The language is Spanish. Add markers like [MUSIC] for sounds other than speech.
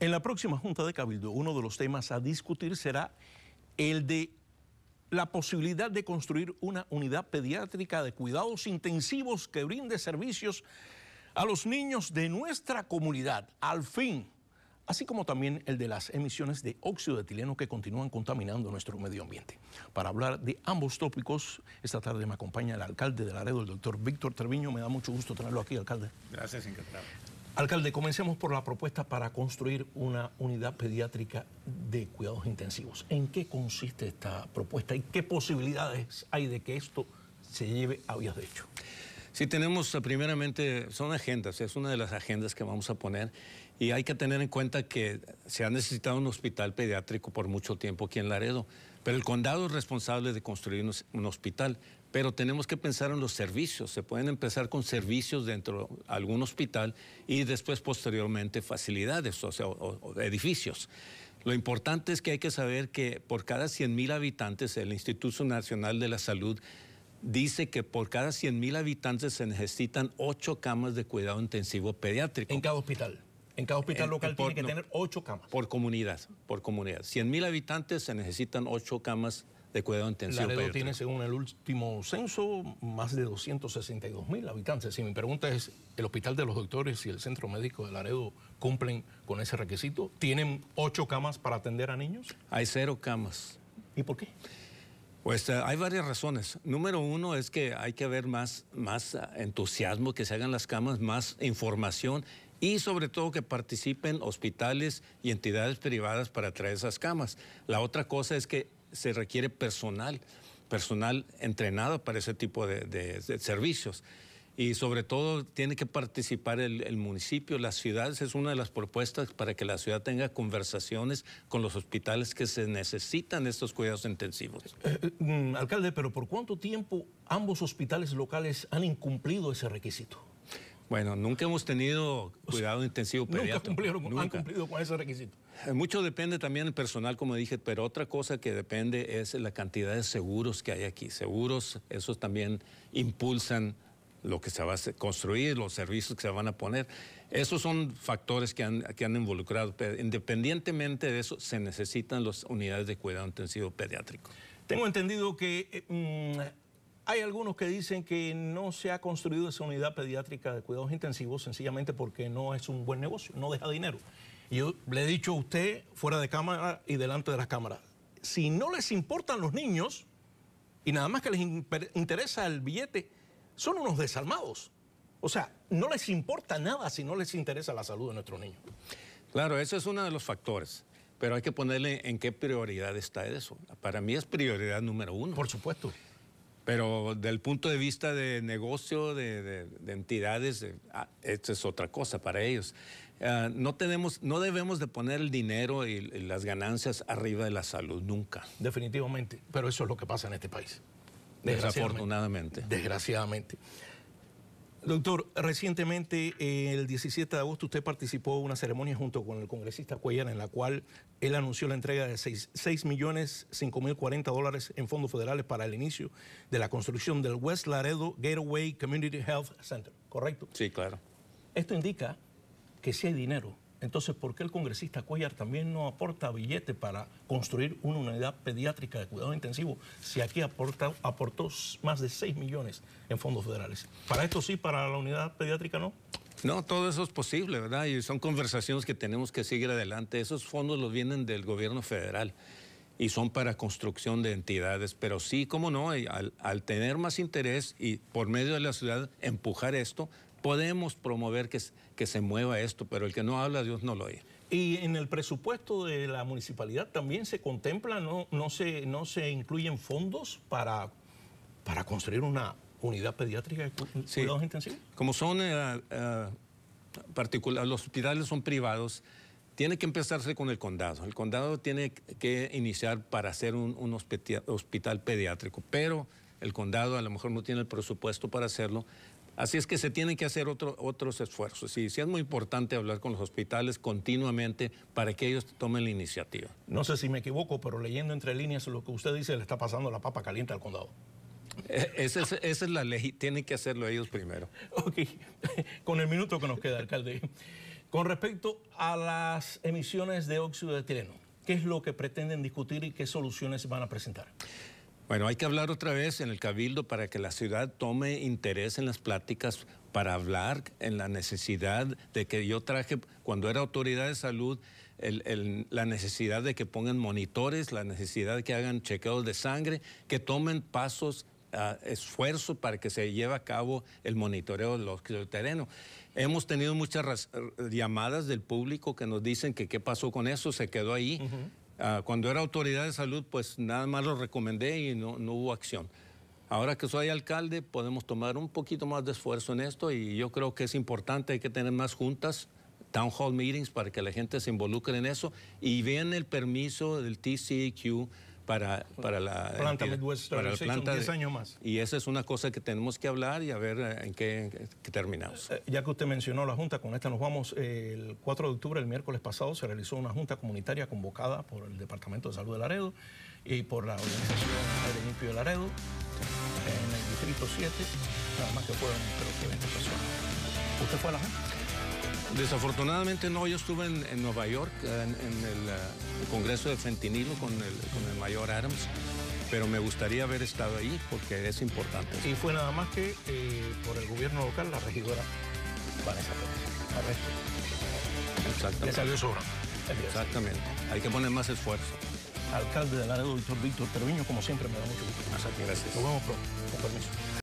En la próxima Junta de Cabildo, uno de los temas a discutir será el de la posibilidad de construir una unidad pediátrica de cuidados intensivos que brinde servicios a los niños de nuestra comunidad, al fin, así como también el de las emisiones de óxido de etileno que continúan contaminando nuestro medio ambiente. Para hablar de ambos tópicos, esta tarde me acompaña el alcalde de Laredo, el doctor Víctor Treviño. Me da mucho gusto tenerlo aquí, alcalde. Gracias, encantado. Alcalde, comencemos por la propuesta para construir una unidad pediátrica de cuidados intensivos. ¿En qué consiste esta propuesta y qué posibilidades hay de que esto se lleve a vías de hecho? Sí, tenemos eh, primeramente, son agendas, es una de las agendas que vamos a poner y hay que tener en cuenta que se ha necesitado un hospital pediátrico por mucho tiempo aquí en Laredo, pero el condado es responsable de construir un hospital, pero tenemos que pensar en los servicios, se pueden empezar con servicios dentro de algún hospital y después posteriormente facilidades, o sea, edificios. Lo importante es que hay que saber que por cada 100.000 habitantes el Instituto Nacional de la Salud dice que por cada 100 mil habitantes se necesitan 8 camas de cuidado intensivo pediátrico. En cada hospital. En cada hospital eh, local tiene que tener 8 camas. Por comunidad, por comunidad. 100 mil habitantes se necesitan 8 camas de cuidado intensivo. Laredo tiene, según el último censo, más de 262 mil habitantes. Si mi pregunta es, ¿el Hospital de los Doctores y el Centro Médico de Laredo cumplen con ese requisito? ¿Tienen 8 camas para atender a niños? Hay cero camas. ¿Y por qué? Pues eh, hay varias razones. Número uno es que hay que haber más, más ah, entusiasmo, que se hagan las camas, más información y sobre todo que participen hospitales y entidades privadas para traer esas camas. La otra cosa es que se requiere personal, personal entrenado para ese tipo de servicios y sobre todo tiene que participar el, municipio, las ciudades, es una de las propuestas para que la ciudad tenga conversaciones con los hospitales que se necesitan estos cuidados intensivos. Eh, eh, mm, alcalde, pero ¿por cuánto tiempo ambos hospitales locales han incumplido ese requisito? Bueno, nunca hemos tenido cuidado intensivo pediátrico. Nunca, cumplieron, nunca. han cumplido con ese requisito. Eh, mucho depende también del personal, como dije, pero otra cosa que depende es la cantidad de seguros que hay aquí. Seguros, esos también impulsan lo que se va a construir, los servicios que se van a poner. Esos son factores que han, involucrado. independientemente de eso, se necesitan las unidades de cuidado intensivo pediátrico. Tengo entendido que eh, mm, hay algunos que dicen que no se ha construido esa unidad pediátrica de cuidados intensivos sencillamente porque no es un buen negocio, no deja dinero. Yo le he dicho a usted, fuera de cámara y delante de las cámaras, si no les importan los niños y nada más que les interesa el billete, son unos desalmados. O sea, no les importa nada si no les interesa la salud de nuestros niños. Claro, ese es uno de los factores. Pero hay que ponerle en qué prioridad está eso. Para mí es prioridad número uno. Por supuesto. Pero del punto de vista de negocio, de, entidades, ah, esto es otra cosa para ellos. Ah, no, tenemos, no debemos de poner el dinero y las ganancias arriba de la salud nunca. Definitivamente, pero eso es lo que pasa en este país. Desafortunadamente. Desgraciadamente. Doctor, recientemente, eh, el 17 de agosto, usted participó en una ceremonia junto con el congresista Cuellar, en la cual él anunció la entrega de 6, millones cinco mil 40 dólares en fondos federales para el inicio de la construcción del West Laredo Gateway Community Health Center, ¿correcto? Sí, claro. Esto indica que si hay dinero entonces, ¿por qué el congresista Cuellar también no aporta billete para construir una unidad pediátrica de cuidado intensivo si aquí aportó más de 6 millones en fondos federales? Para esto sí, para la unidad pediátrica no. No, todo eso es posible, ¿verdad? Y son conversaciones que tenemos que seguir adelante. Esos fondos los vienen del gobierno federal y son para construcción de entidades, pero sí, como no, al, tener más interés y por medio de la ciudad empujar esto, podemos promover que, que se mueva esto, pero el que no habla, Dios no lo oye. Y en el presupuesto de la municipalidad también se contempla, no, no, se, no se incluyen fondos para, para construir una unidad pediátrica de cuidados sí. intensivos. Como son eh, eh, particular, los hospitales son privados, tiene que empezarse con el condado. El condado tiene que iniciar para hacer un, hospital pediátrico, pero el condado a lo mejor no tiene el presupuesto para hacerlo. Así es que se tienen que hacer otros esfuerzos. Y sí es muy importante hablar con los hospitales continuamente para que ellos tomen la iniciativa. No sé si me equivoco, pero leyendo entre líneas lo que usted dice le está pasando la papa caliente al condado. Eh, esa es, esa es la ley, tienen que hacerlo ellos primero. Ok, [LAUGHS] con el minuto que nos queda, alcalde. Con respecto a las emisiones de óxido de etileno, ¿qué es lo que pretenden discutir y qué soluciones van a presentar? Bueno, hay que hablar otra vez en el Cabildo para que la ciudad tome interés en las pláticas para hablar en la necesidad de que yo traje, cuando era autoridad de salud, la necesidad de que pongan monitores, la necesidad de que hagan chequeos de sangre, que tomen pasos Ah, esfuerzo para que se lleve a cabo el monitoreo del los terrenos. Hemos tenido muchas llamadas del público que nos dicen que qué pasó con eso, se quedó ahí. Ah, cuando era autoridad de salud, pues nada más lo recomendé y no, no hubo acción. Ahora que soy alcalde, podemos tomar un poquito más de esfuerzo en esto y yo creo que es importante, hay que tener más juntas, town hall meetings para que la gente se involucre en eso y vean el permiso del TCEQ para, la planta para la planta 10 años más. Y esa es una cosa que tenemos que hablar y a ver eh, en qué, terminamos. Eh, ya que usted mencionó la Junta, con esta nos vamos. El 4 de octubre, el miércoles pasado, se realizó una Junta comunitaria convocada por el Departamento de Salud de Laredo y por la Organización Aire Limpio de Laredo en el Distrito 7, nada más que fueron creo que 20 personas. ¿Usted fue a la Junta? Desafortunadamente no, yo estuve en, Nueva York, en, eh, el, Congreso de Fentinilo con el, mayor Adams, pero me gustaría haber estado ahí porque es importante. Y fue nada más que eh, por el gobierno local la regidora Vanessa Pérez. Exactamente. Le salió sobra. Exactamente. Hay que poner más esfuerzo. Alcalde de Laredo, doctor Víctor Treviño, como siempre, me da mucho gusto. Gracias. Nos vemos pronto. permiso.